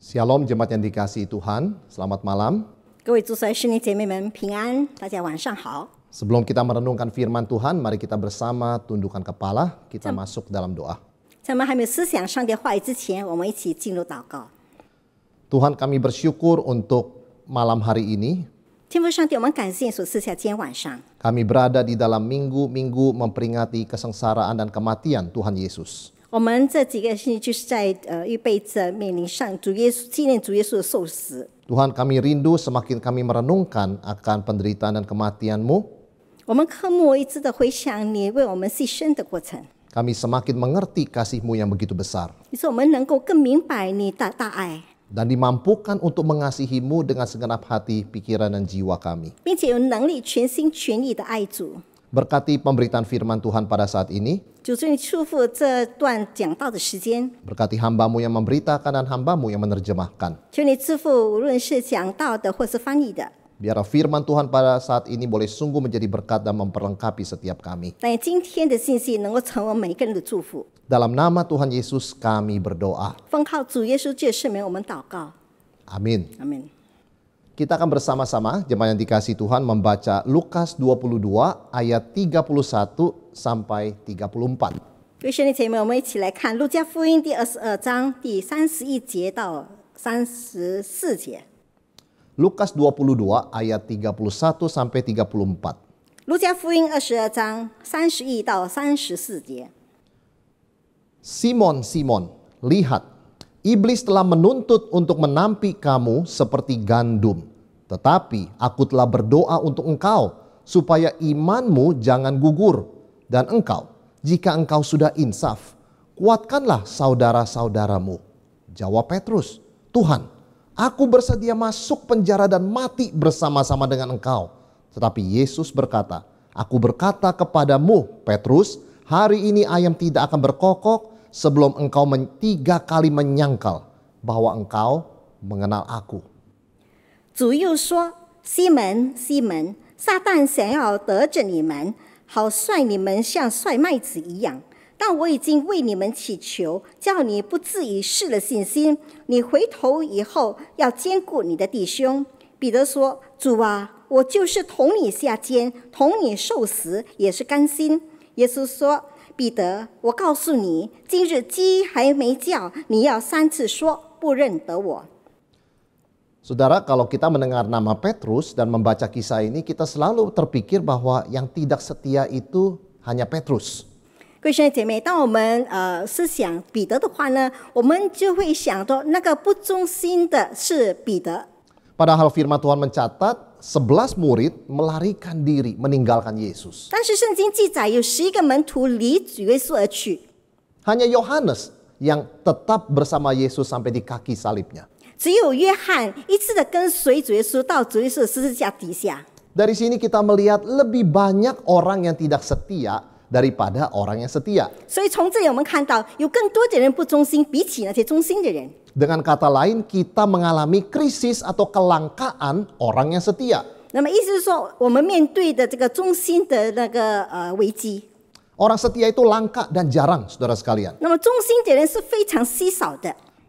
Shalom jemaat yang dikasihi Tuhan, selamat malam. Sebelum kita merenungkan firman Tuhan, mari kita bersama tundukkan kepala, kita masuk dalam doa. Tuhan kami bersyukur untuk malam hari ini. Kami berada di dalam minggu-minggu memperingati kesengsaraan dan kematian Tuhan Yesus. 我们这几个星期就是在呃预备着面临上主耶稣纪念主耶稣的受死。Tuhan kami rindu semakin kami merenungkan akan penderitaan dan kematianmu. Kami semakin mengerti kasihmu yang begitu besar. 你说我们能够更明白你的大爱。dan dimampukan untuk mengasihimu dengan segenap hati, pikiran, dan jiwa kami. Berkati pemberitaan firman Tuhan pada saat ini. Berkati hambamu yang memberitakan dan hambamu yang menerjemahkan. Biar firman Tuhan pada saat ini boleh sungguh menjadi berkat dan memperlengkapi setiap kami. Dalam nama Tuhan Yesus kami berdoa. Amin. Amin. Kita akan bersama-sama jemaat yang dikasih Tuhan membaca Lukas 22 ayat 31 sampai 34. 各位兄弟姐妹，我们一起来看《路加福音》第二十二章第三十一节到三十四节。Lukas 22 ayat 31 sampai 34. 路加福音二十二章三十一到三十四节。Simon, Simon, lihat, iblis telah menuntut untuk menampi kamu seperti gandum. Tetapi aku telah berdoa untuk engkau supaya imanmu jangan gugur dan engkau jika engkau sudah insaf kuatkanlah saudara-saudaramu. Jawab Petrus, Tuhan, aku bersedia masuk penjara dan mati bersama-sama dengan engkau. Tetapi Yesus berkata, aku berkata kepadamu Petrus, hari ini ayam tidak akan berkokok sebelum engkau tiga kali menyangkal bahwa engkau mengenal aku. 主又说：“西门，西门，撒旦想要得着你们，好帅你们像帅麦子一样。但我已经为你们祈求，叫你不至于失了信心。你回头以后要兼顾你的弟兄。”彼得说：“主啊，我就是同你下监，同你受死，也是甘心。”耶稣说：“彼得，我告诉你，今日鸡还没叫，你要三次说不认得我。” Saudara, kalau kita mendengar nama Petrus dan membaca kisah ini, kita selalu terpikir bahwa yang tidak setia itu hanya Petrus. Padahal firman Tuhan mencatat sebelas murid melarikan diri meninggalkan Yesus. Hanya Yohanes yang tetap bersama Yesus sampai di kaki salibnya. 只有约翰一次的跟随主耶稣到主耶稣十字架底下。Dari sini kita melihat lebih banyak orang yang tidak setia daripada orang yang setia. 所以从这里我们看到有更多的人不忠心，比起那些忠心的人。Dengan kata lain, kita mengalami krisis atau kelangkaan orang yang setia. 那么意思是说，我们面对的这个中心的那个呃危机。Orang setia itu langka dan jarang, saudara sekalian.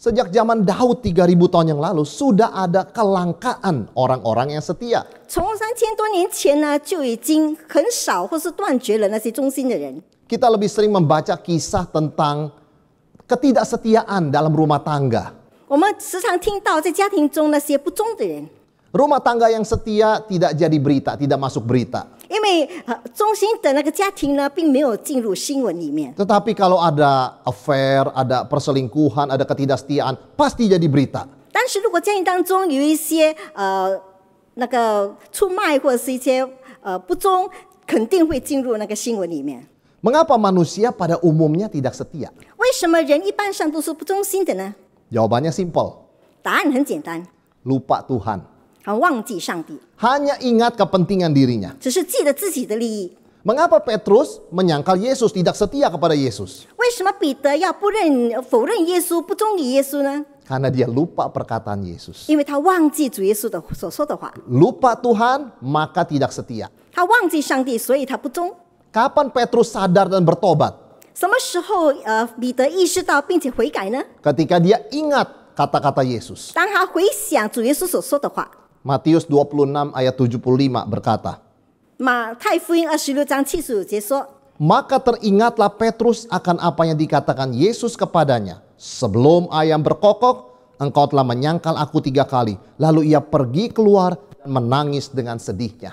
Sejak zaman Daud 3000 tahun yang lalu sudah ada kelangkaan orang-orang yang setia. Kita lebih sering membaca kisah tentang ketidaksetiaan dalam rumah tangga. Rumah tangga yang setia tidak jadi berita, tidak masuk berita. Tetapi kalau ada affair, ada perselingkuhan, ada ketidaksetiaan, pasti jadi berita. Mengapa manusia pada umumnya tidak setia? Jawabannya simple. Lupa Tuhan. Hanya ingat kepentingan dirinya. Mengapa Petrus menyangkal Yesus tidak setia kepada Yesus? Karena dia lupa perkataan Yesus. Lupa Tuhan maka tidak setia. Kapan Petrus sadar dan bertobat? Ketika dia ingat kata-kata Yesus. Matius 26 ayat 75 berkata, Maka teringatlah Petrus akan apa yang dikatakan Yesus kepadanya. Sebelum ayam berkokok, engkau telah menyangkal aku tiga kali. Lalu ia pergi keluar dan menangis dengan sedihnya.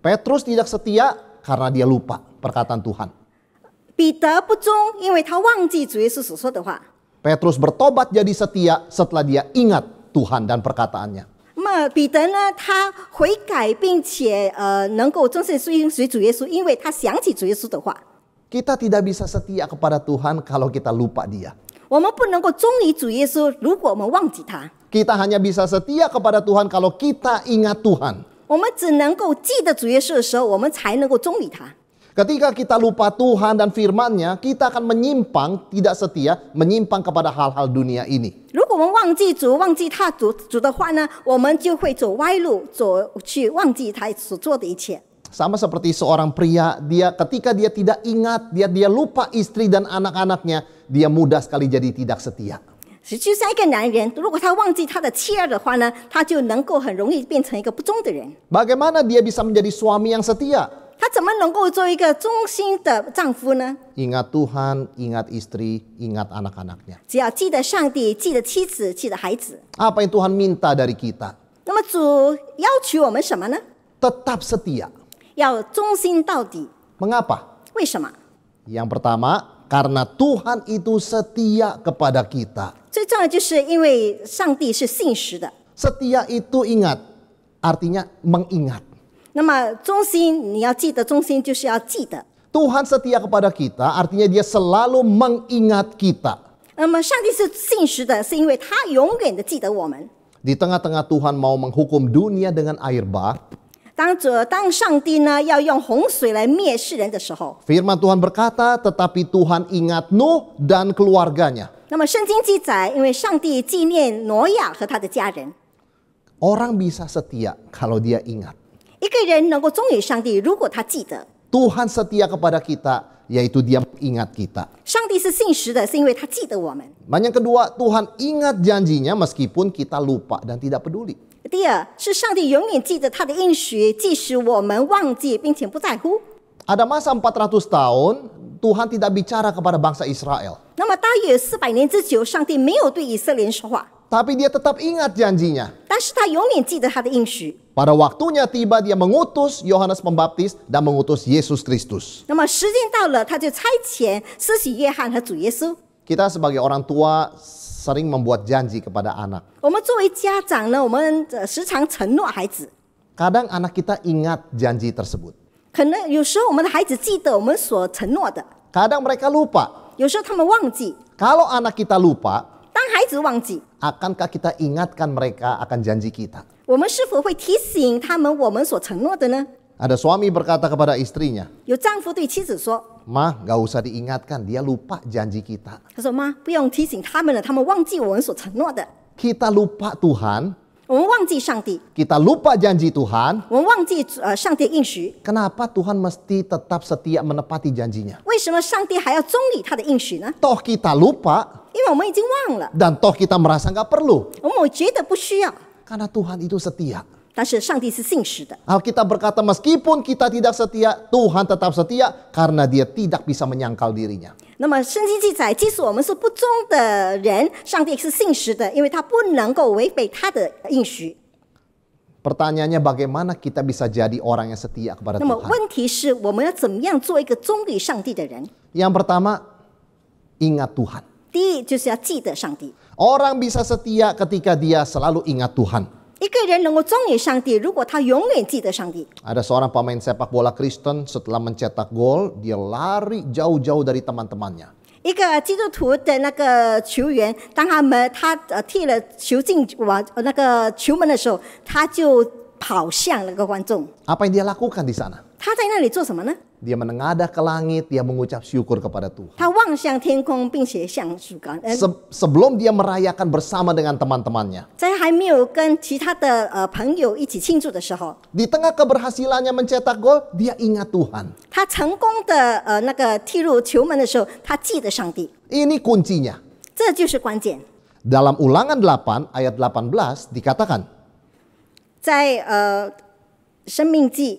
Petrus tidak setia karena dia lupa perkataan Tuhan. Peter bertobat jadi setia setelah dia ingat Tuhan dan perkataannya. 那么彼得呢，他悔改并且呃能够忠心追随主耶稣，因为他想起主耶稣的话。Kita tidak bisa setia kepada Tuhan kalau kita lupa Dia. 我们不能够忠于主耶稣，如果我们忘记他。Kita hanya bisa setia kepada Tuhan kalau kita ingat Tuhan. 我们只能够记得主耶稣的时候，我们才能够忠于他。Ketika kita lupa Tuhan dan firman-Nya, kita akan menyimpang, tidak setia, menyimpang kepada hal-hal dunia ini. Sama seperti seorang pria, dia ketika dia tidak ingat, dia dia lupa istri dan anak-anaknya, dia mudah sekali jadi tidak setia. Bagaimana dia bisa menjadi suami yang setia? 他怎么能够做一个忠心的丈夫呢？Ingat Tuhan, ingat istri, ingat anak-anaknya. 只要记得上帝，记得妻子，记得孩子。Apa yang Tuhan minta dari kita? 那么主要求我们什么呢？Tetap setia. 要忠心到底。Mengapa? 为什么？Yang pertama, karena Tuhan itu setia kepada kita. 最重要就是因为上帝是信实的。Setia itu ingat, artinya mengingat. 那么忠心，你要记得忠心就是要记得。Tuhan setia kepada kita, artinya Dia selalu mengingat kita. 那么上帝是信实的，是因为他永远的记得我们。Di tengah-tengah Tuhan mau menghukum dunia dengan air bah. 当主当上帝呢要用洪水来灭世人的时候，Firman Tuhan berkata, tetapi Tuhan ingat Nuh dan keluarganya. 那么圣经记载，因为上帝纪念挪亚和他的家人。Orang bisa setia kalau dia ingat. 一个人能够忠于上帝，如果他记得 Tuhan setia kepada kita, yaitu dia ingat kita. 上帝是信实的，是因为他记得我们。Dan yang kedua, Tuhan ingat janjinya meskipun kita lupa dan tidak peduli. 第二是上帝永远记得他的应许，即使我们忘记并且不在乎。Ada masa 400 tahun Tuhan tidak bicara kepada bangsa Israel. 那么大约四百年之久，上帝没有对以色列人说话。tapi dia tetap ingat janjinya. Pada waktunya tiba dia mengutus Yohanes Pembaptis dan mengutus Yesus Kristus. Kita sebagai orang tua sering membuat janji kepada anak. Kadang anak kita ingat janji tersebut. Kadang mereka lupa. Kalau anak kita lupa, Akankah kita ingatkan mereka akan janji kita? Ada suami berkata kepada istrinya, 有丈夫对妻子说 Ma, gak usah diingatkan, dia lupa janji kita.：“ 他说妈，不用提醒他们了，他们忘记我们所承诺的。Kita lupa Tuhan, kita lupa janji Tuhan. Kenapa Tuhan mesti tetap setia menepati janjinya? Toh kita lupa. Dan toh kita merasa nggak perlu. Karena Tuhan itu setia. Alkitab berkata meskipun kita tidak setia, Tuhan tetap setia karena dia tidak bisa menyangkal dirinya. 那么圣经记载，即使我们是不忠的人，上帝是信实的，因为他不能够违背他的应许。Pertanyaannya bagaimana kita bisa jadi orang yang setia kepada Tuhan? Yang pertama, ingat Tuhan. Orang bisa setia ketika dia selalu ingat Tuhan. Ada seorang pemain sepak bola Kristen setelah mencetak gol, dia lari jauh-jauh dari teman-temannya. 一个基督徒的那个球员，当他们他呃踢了球进网那个球门的时候，他就跑向那个观众。Apa yang dia lakukan di sana? 他在那里做什么呢？dia menengadah ke langit, dia mengucap syukur kepada Tuhan. Se sebelum dia merayakan bersama dengan teman-temannya. Di tengah keberhasilannya mencetak gol, dia ingat Tuhan. Ini kuncinya. Dalam ulangan 8 ayat 18 dikatakan. 在呃《生命记》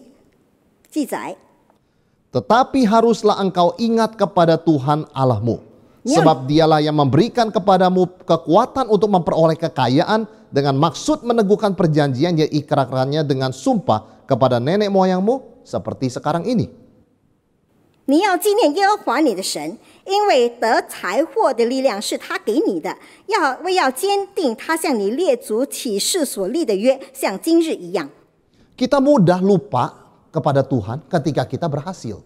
记载。tetapi haruslah engkau ingat kepada Tuhan Allahmu. Ya. Sebab dialah yang memberikan kepadamu kekuatan untuk memperoleh kekayaan dengan maksud meneguhkan perjanjian yang ikrarkannya dengan sumpah kepada nenek moyangmu seperti sekarang ini. 你要纪念耶和华你的神，因为得财货的力量是他给你的。要为要坚定他向你列祖起誓所立的约，像今日一样。Kita mudah lupa kepada Tuhan ketika kita berhasil.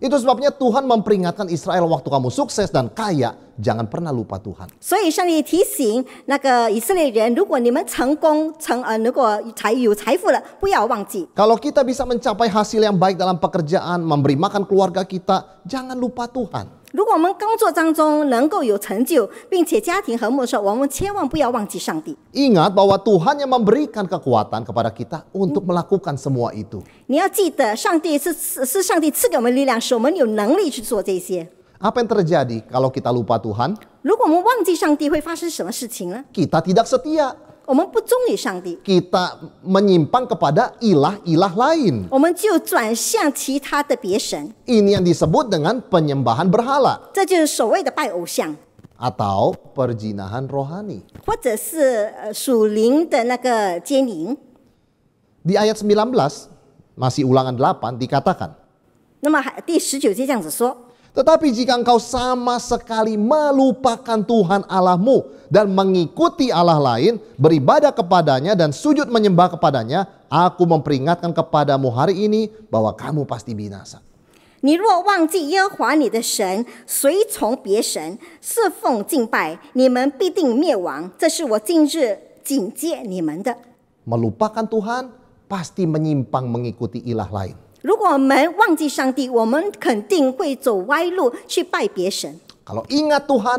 Itu sebabnya Tuhan memperingatkan Israel waktu kamu sukses dan kaya, jangan pernah lupa Tuhan. Kalau kita bisa mencapai hasil yang baik dalam pekerjaan, memberi makan keluarga kita, jangan lupa Tuhan. 如果我们工作当中能够有成就，并且家庭和睦的时候，我们千万不要忘记上帝。Ingat bahwa Tuhan yang memberikan kekuatan kepada kita untuk mm-hmm. melakukan semua itu. yang terjadi kalau kita lupa Kita tidak setia 我们不忠于上帝，kita menyimpang kepada ilah-ilah lain. yang disebut dengan penyembahan berhala Atau perjinahan rohani. Di ayat 19 masih ulangan 8 dikatakan, tetapi jika engkau sama sekali melupakan Tuhan Allahmu dan mengikuti Allah lain, beribadah kepadanya dan sujud menyembah kepadanya, aku memperingatkan kepadamu hari ini bahwa kamu pasti binasa. 你若忘记耶和华你的神，随从别神，侍奉敬拜，你们必定灭亡。这是我近日警戒你们的。Melupakan Tuhan pasti menyimpang mengikuti ilah lain. ingat Tuhan,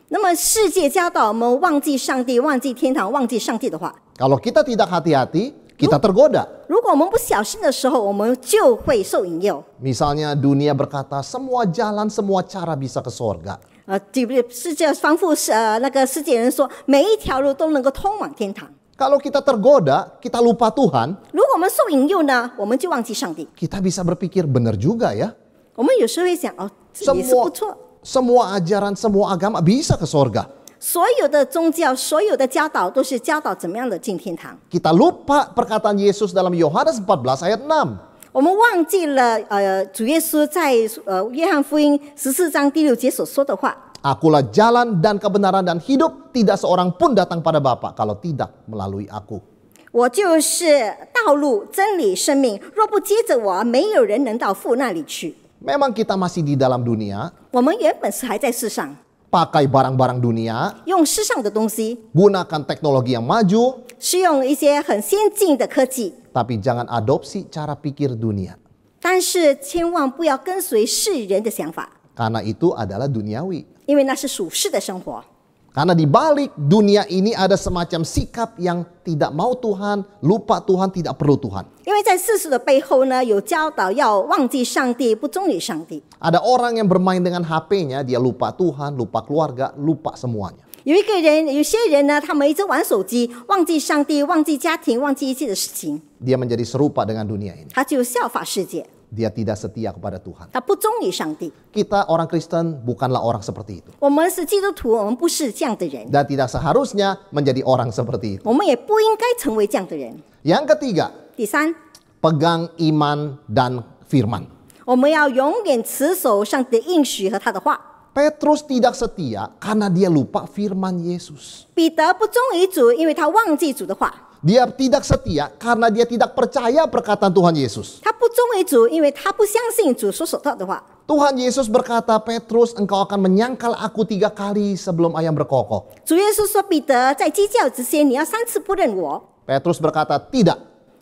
那么世界教导我们忘记上帝、忘记天堂、忘记上帝的话。Kalau kita tidak hati-hati, kita tergoda. Misalnya dunia berkata semua jalan semua cara bisa ke sorga. 呃，对不对？世界方富是呃，那个世界人说，每一条路都能够通往天堂。Kalau kita tergoda, kita lupa Tuhan. Kita bisa berpikir benar juga ya. Semua semua ajaran, semua agama bisa ke sorga. Kita lupa perkataan Yesus dalam Yohanes 14 ayat 6. 我们忘记了呃主耶稣在呃约翰福音十四章第六节所说的话。Akulah jalan dan kebenaran dan hidup, tidak seorang pun datang pada Bapa kalau tidak melalui aku. 我就是道路、真理、生命，若不接着我，没有人能到父那里去。Memang kita masih di dalam dunia. Ya, Pakai barang-barang dunia. Gunakan teknologi yang maju. Tapi jangan adopsi cara pikir dunia. Karena itu adalah duniawi. Karena di balik dunia ini ada semacam sikap yang tidak mau Tuhan, lupa Tuhan, tidak perlu Tuhan. 为在世俗的背后呢，有教导要忘记上帝，不忠于上帝。Ada orang yang bermain dengan HP-nya, dia lupa Tuhan, lupa keluarga, lupa semuanya. 有一个人，有些人呢，他们一直玩手机，忘记上帝，忘记家庭，忘记一切的事情。Dia menjadi serupa dengan dunia ini. 他就效法世界。dia tidak setia kepada Tuhan. Kita orang Kristen bukanlah orang seperti itu. Dan tidak seharusnya menjadi orang seperti itu. Yang ketiga, pegang iman dan firman. Petrus tidak setia karena dia lupa firman Yesus. Dia tidak setia karena dia tidak percaya perkataan Tuhan Yesus. Tuhan Yesus berkata, Petrus, engkau akan menyangkal aku tiga kali sebelum ayam berkokok. Petrus berkata, tidak,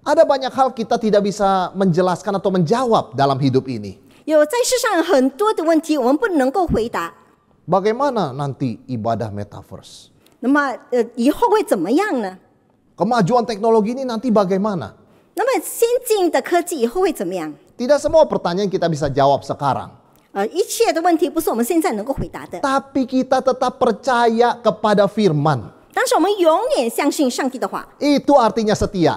Ada banyak hal kita tidak bisa menjelaskan atau menjawab dalam hidup ini. Bagaimana nanti ibadah metaverse? Kemajuan teknologi ini nanti bagaimana? Tidak semua pertanyaan kita bisa jawab sekarang. Tapi kita tetap percaya kepada firman. Itu artinya setia.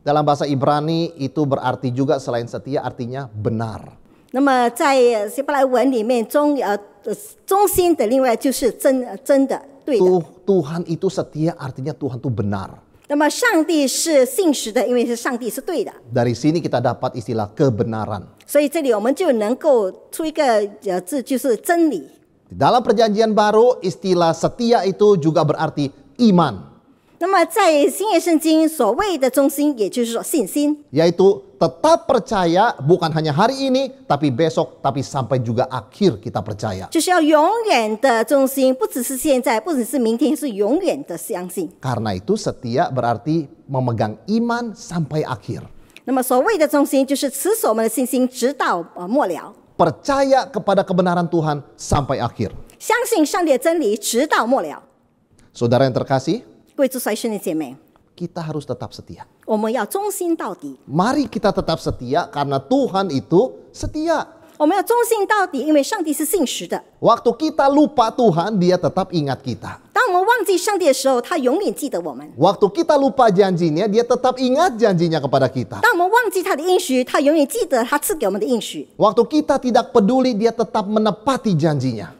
Dalam bahasa Ibrani itu berarti juga selain setia artinya benar. Tuhan itu setia artinya Tuhan itu benar. Dari sini kita dapat istilah kebenaran. Ya, Dalam perjanjian baru istilah setia itu juga berarti iman. 那么在新约圣经所谓的中心，也就是说信心，yaitu tetap percaya bukan hanya hari ini tapi besok tapi sampai juga akhir kita percaya. Karena itu setia berarti memegang iman sampai akhir. 那么所谓的中心就是持守我们的信心，直到呃末了。Percaya kepada kebenaran Tuhan sampai akhir. 相信上帝的真理，直到末了。Saudara yang terkasih, kita harus tetap setia. 我们要忠心到底。Mari kita tetap setia karena Tuhan itu setia. Waktu kita lupa Tuhan, Dia tetap ingat kita. Waktu kita lupa janjinya, dia tetap ingat janjinya kepada kita. Waktu kita tidak peduli, dia tetap menepati janjinya.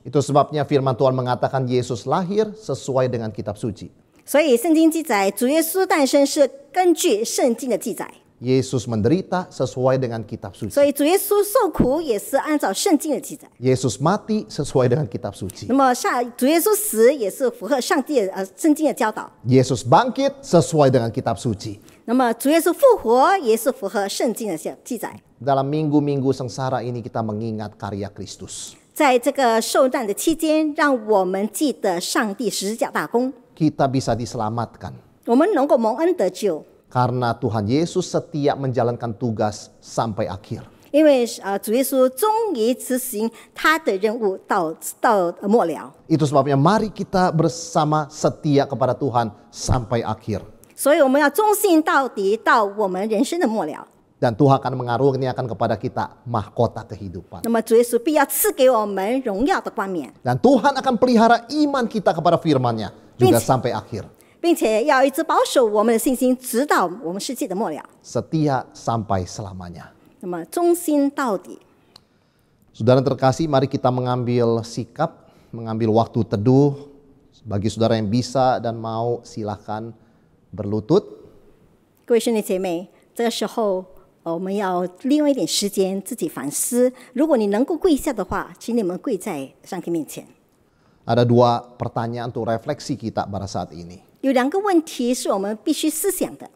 Itu sebabnya firman Tuhan mengatakan Yesus lahir sesuai dengan kitab suci. 所以圣经记载，主耶稣诞生是根据圣经的记载。Yesus menderita sesuai dengan kitab suci. 所以主耶稣受苦也是按照圣经的记载。Yesus mati sesuai dengan kitab suci. bangkit sesuai dengan kitab suci. minggu minggu-minggu sengsara ini kita mengingat karya Kristus. 在这个受难的期间，让我们记得上帝十字架大功。Kita bisa diselamatkan. Karena Tuhan Yesus setia menjalankan tugas sampai akhir. 因为啊，主耶稣终于执行他的任务到到末了。Itu sebabnya mari kita bersama setia kepada Tuhan sampai akhir. 所以我们要忠信到底，到我们人生的末了。dan Tuhan akan mengaruniakan kepada kita mahkota kehidupan. Dan Tuhan akan pelihara iman kita kepada firman-Nya juga sampai akhir. 并且要一直保守我们的信心，直到我们世界的末了。Setia sampai selamanya. terkasih, mari kita mengambil sikap, mengambil waktu teduh. Bagi saudara yang bisa dan mau, silahkan berlutut. 各位兄弟姐妹，这个时候我们要利用一点时间自己反思。如果你能够跪下的话，请你们跪在上帝面前。Ada dua pertanyaan untuk refleksi kita pada saat ini. 有两个问题是我们必须思想的。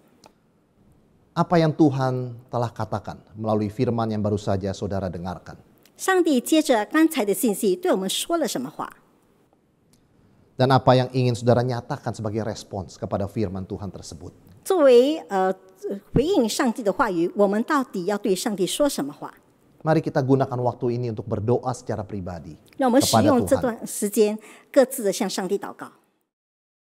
Apa yang Tuhan telah katakan melalui firman yang baru saja saudara dengarkan? 上帝接着刚才的信息对我们说了什么话？dan apa yang ingin saudara nyatakan sebagai respons kepada firman Tuhan tersebut. Mari kita gunakan waktu ini untuk berdoa secara pribadi. Tuhan.